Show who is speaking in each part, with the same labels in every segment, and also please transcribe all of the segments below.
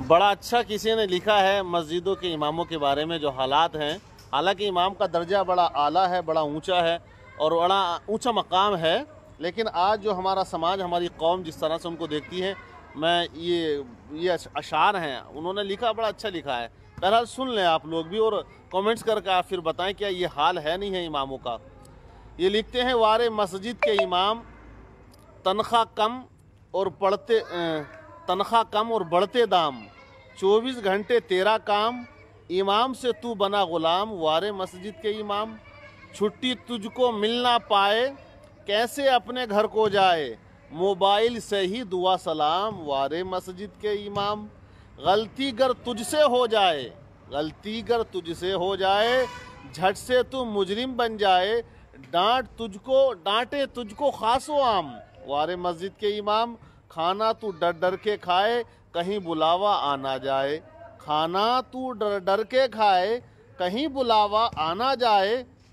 Speaker 1: बड़ा अच्छा किसी ने लिखा है मस्जिदों के इमामों के बारे में जो हालात हैं हालांकि इमाम का दर्जा बड़ा आला है बड़ा ऊंचा है और बड़ा ऊंचा मकाम है लेकिन आज जो हमारा समाज हमारी कौम जिस तरह से उनको देखती है मैं ये ये अशार हैं उन्होंने लिखा बड़ा अच्छा लिखा है बहरहाल सुन लें आप लोग भी और कमेंट्स करके आप फिर बताएं क्या ये हाल है नहीं है इमामों का ये लिखते हैं वार मस्जिद के इमाम तनख्वाह कम और पढ़ते तनख्वाह कम और बढ़ते दाम चौबीस घंटे तेरा काम इमाम से तू बना गुलाम वारे मस्जिद के इमाम छुट्टी तुझको मिल ना पाए कैसे अपने घर को जाए मोबाइल से ही दुआ सलाम वारे मस्जिद के इमाम गलती गर तुझसे हो जाए गलती गर तुझसे हो जाए झट से तू मुजरिम बन जाए डांट तुझको डांटे तुझको खासो आम वारे मस्जिद के इमाम खाना तू डर डर के खाए कहीं बुलावा आना जाए खाना तू डर डर के खाए कहीं बुलावा आना जाए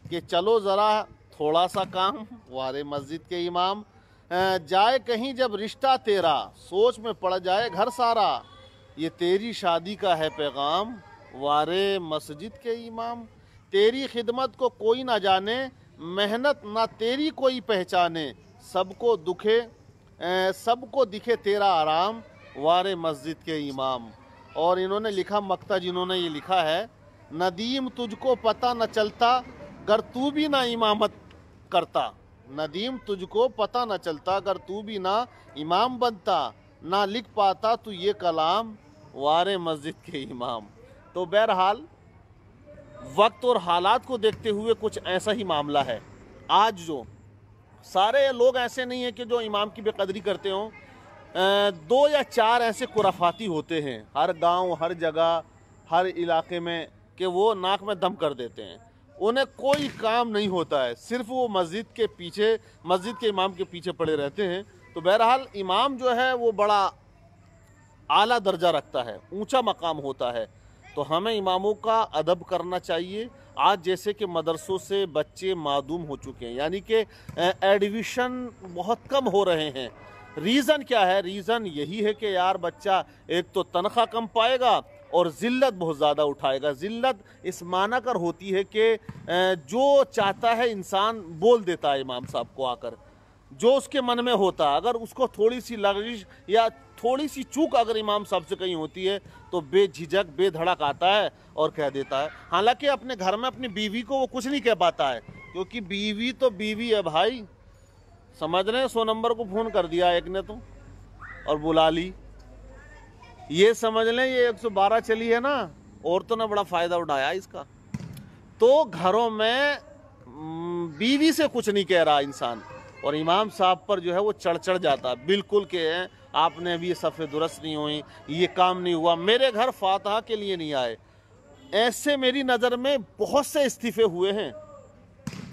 Speaker 1: कि चलो ज़रा थोड़ा सा काम वारे मस्जिद के इमाम जाए कहीं जब रिश्ता तेरा सोच में पड़ जाए घर सारा ये तेरी शादी का है पैगाम वारे मस्जिद के इमाम तेरी खिदमत को कोई ना जाने मेहनत ना तेरी कोई पहचाने सबको दुखे सबको दिखे तेरा आराम वार मस्जिद के इमाम और इन्होंने लिखा मकता जिन्होंने ये लिखा है नदीम तुझको पता न चलता गर तू भी ना इमामत करता नदीम तुझको पता न चलता अगर तू भी ना इमाम बनता ना लिख पाता तो ये कलाम वार मस्जिद के इमाम तो बहरहाल वक्त और हालात को देखते हुए कुछ ऐसा ही मामला है आज जो सारे लोग ऐसे नहीं हैं कि जो इमाम की बेकदरी करते हों दो या चार ऐसे कुराफाती होते हैं हर गांव, हर जगह हर इलाके में कि वो नाक में दम कर देते हैं उन्हें कोई काम नहीं होता है सिर्फ वो मस्जिद के पीछे मस्जिद के इमाम के पीछे पड़े रहते हैं तो बहरहाल इमाम जो है वो बड़ा आला दर्जा रखता है ऊंचा मकाम होता है तो हमें इमामों का अदब करना चाहिए आज जैसे कि मदरसों से बच्चे मादूम हो चुके हैं यानी कि एडमिशन बहुत कम हो रहे हैं रीज़न क्या है रीज़न यही है कि यार बच्चा एक तो तनख्वाह कम पाएगा और ज़िल्लत बहुत ज़्यादा उठाएगा ज़िल्लत इस माना कर होती है कि जो चाहता है इंसान बोल देता है इमाम साहब को आकर जो उसके मन में होता है अगर उसको थोड़ी सी लगिश या थोड़ी सी चूक अगर इमाम साहब से कहीं होती है तो बेझिझक बेधड़क आता है और कह देता है हालांकि अपने घर में अपनी बीवी को वो कुछ नहीं कह पाता है क्योंकि बीवी तो बीवी है भाई समझ रहे हैं सो नंबर को फ़ोन कर दिया एक ने तो और बुला ली ये समझ लें ये 112 चली है ना औरतों ने बड़ा फ़ायदा उठाया इसका तो घरों में हम्म, बीवी से कुछ नहीं कह रहा इंसान और इमाम साहब पर जो है वो चढ़ चढ़ जाता बिल्कुल के आपने अभी ये सफ़े दुरुस्त नहीं हुई ये काम नहीं हुआ मेरे घर फातहा के लिए नहीं आए ऐसे मेरी नज़र में बहुत से इस्तीफ़े हुए हैं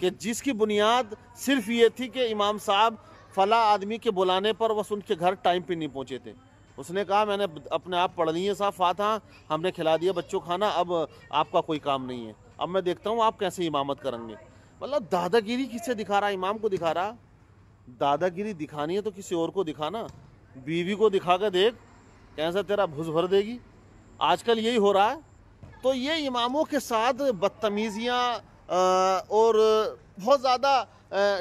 Speaker 1: कि जिसकी बुनियाद सिर्फ ये थी कि इमाम साहब फला आदमी के बुलाने पर बस उनके घर टाइम पे नहीं पहुँचे थे उसने कहा मैंने अपने आप पढ़ ली है साहब फातहा हमने खिला दिया बच्चों खाना अब आपका कोई काम नहीं है अब मैं देखता हूँ आप कैसे इमामत करेंगे मतलब दादागिरी किससे दिखा रहा इमाम को दिखा रहा दादागिरी दिखानी है तो किसी और को दिखाना बीवी को दिखा कर देख कैसा तेरा भुज भर देगी आजकल यही हो रहा है तो ये इमामों के साथ बदतमीज़ियाँ और बहुत ज़्यादा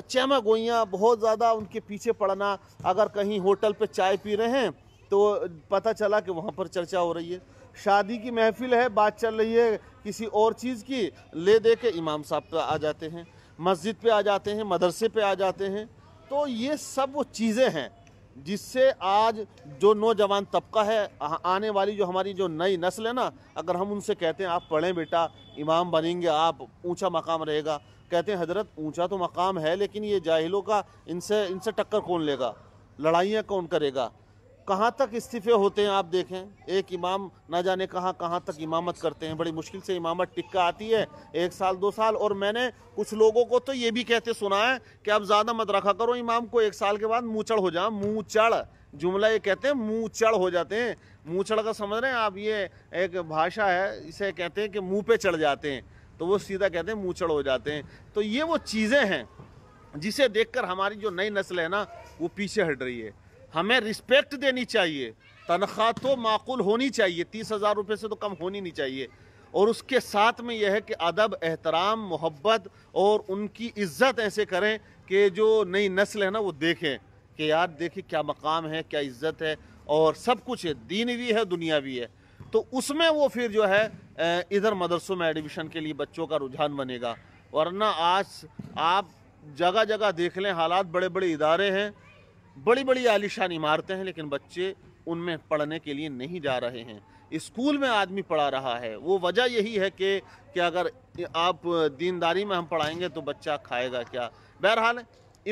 Speaker 1: चहमा गोइयाँ बहुत ज़्यादा उनके पीछे पड़ना अगर कहीं होटल पे चाय पी रहे हैं तो पता चला कि वहाँ पर चर्चा हो रही है शादी की महफिल है बात चल रही है किसी और चीज़ की ले दे के इमाम साहब पे आ जाते हैं मस्जिद पे आ जाते हैं मदरसे पे आ जाते हैं तो ये सब वो चीज़ें हैं जिससे आज जो नौजवान तबका है आने वाली जो हमारी जो नई नस्ल है ना अगर हम उनसे कहते हैं आप पढ़ें बेटा इमाम बनेंगे आप ऊंचा मकाम रहेगा कहते हैं हजरत ऊंचा तो मकाम है लेकिन ये जाहिलों का इनसे इनसे टक्कर कौन लेगा लड़ाइयाँ कौन करेगा कहाँ तक इस्तीफे होते हैं आप देखें एक इमाम ना जाने कहाँ कहाँ तक इमामत करते हैं बड़ी मुश्किल से इमामत टिक्का आती है एक साल दो साल और मैंने कुछ लोगों को तो ये भी कहते सुना है कि आप ज़्यादा मत रखा करो इमाम को एक साल के बाद मुँचड़ हो जाए मुँचड़ जुमला ये कहते हैं मुँचड़ हो जाते हैं मुँचड़ का समझ रहे हैं आप ये एक भाषा है इसे कहते हैं कि मुँह पे चढ़ जाते हैं तो वो सीधा कहते हैं मुँचड़ हो जाते हैं तो ये वो चीज़ें हैं जिसे देखकर हमारी जो नई नस्ल है ना वो पीछे हट रही है हमें रिस्पेक्ट देनी चाहिए तनख्वाह तो माकूल होनी चाहिए तीस हज़ार रुपये से तो कम होनी नहीं चाहिए और उसके साथ में यह है कि अदब एहतराम मोहब्बत और उनकी इज्जत ऐसे करें कि जो नई नस्ल है ना वो देखें कि यार देखिए क्या मकाम है क्या इज्जत है और सब कुछ है दीन भी है दुनिया भी है तो उसमें वो फिर जो है इधर मदरसों में एडमिशन के लिए बच्चों का रुझान बनेगा वरना आज आप जगह जगह देख लें हालात बड़े बड़े इदारे हैं बड़ी बड़ी आलिशान इमारतें हैं लेकिन बच्चे उनमें पढ़ने के लिए नहीं जा रहे हैं स्कूल में आदमी पढ़ा रहा है वो वजह यही है कि कि अगर आप दीनदारी में हम पढ़ाएंगे तो बच्चा खाएगा क्या बहरहाल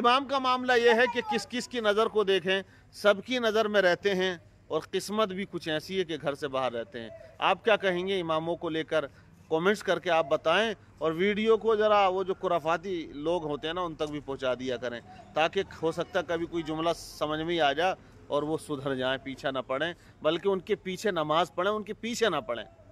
Speaker 1: इमाम का मामला यह है कि किस किस की नज़र को देखें सबकी नज़र में रहते हैं और किस्मत भी कुछ ऐसी है कि घर से बाहर रहते हैं आप क्या कहेंगे इमामों को लेकर कमेंट्स करके आप बताएं और वीडियो को ज़रा वो जो खुराफाती लोग होते हैं ना उन तक भी पहुंचा दिया करें ताकि हो सकता है कभी कोई जुमला समझ में आ जाए और वो सुधर जाएं पीछे ना पड़ें बल्कि उनके पीछे नमाज़ पढ़ें उनके पीछे ना पढ़ें